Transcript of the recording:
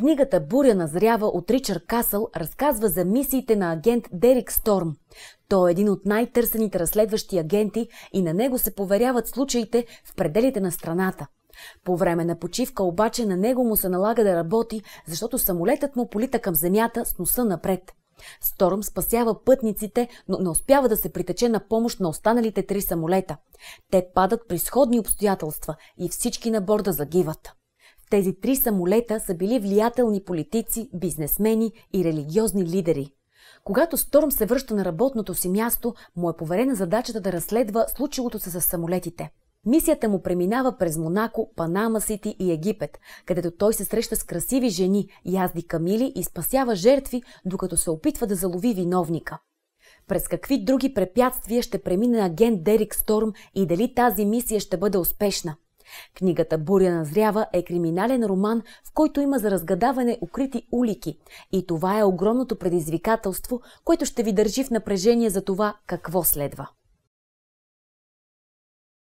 Книгата «Буря на зрява от Ричард Касъл разказва за мисиите на агент Дерик Сторм. Той е един от най-търсените разследващи агенти и на него се поверяват случаите в пределите на страната. По време на почивка обаче на него му се налага да работи, защото самолетът му полита към земята с носа напред. Сторм спасява пътниците, но не успява да се притече на помощ на останалите три самолета. Те падат при сходни обстоятелства и всички на борда загиват. Тези три самолета са били влиятелни политици, бизнесмени и религиозни лидери. Когато Сторм се връща на работното си място, му е поверена задачата да разследва случилото се с самолетите. Мисията му преминава през Монако, Панама Сити и Египет, където той се среща с красиви жени, язди камили и спасява жертви, докато се опитва да залови виновника. През какви други препятствия ще премине агент Дерик Сторм и дали тази мисия ще бъде успешна – Книгата Буря назрява е криминален роман, в който има за разгадаване укрити улики. И това е огромното предизвикателство, което ще ви държи в напрежение за това какво следва.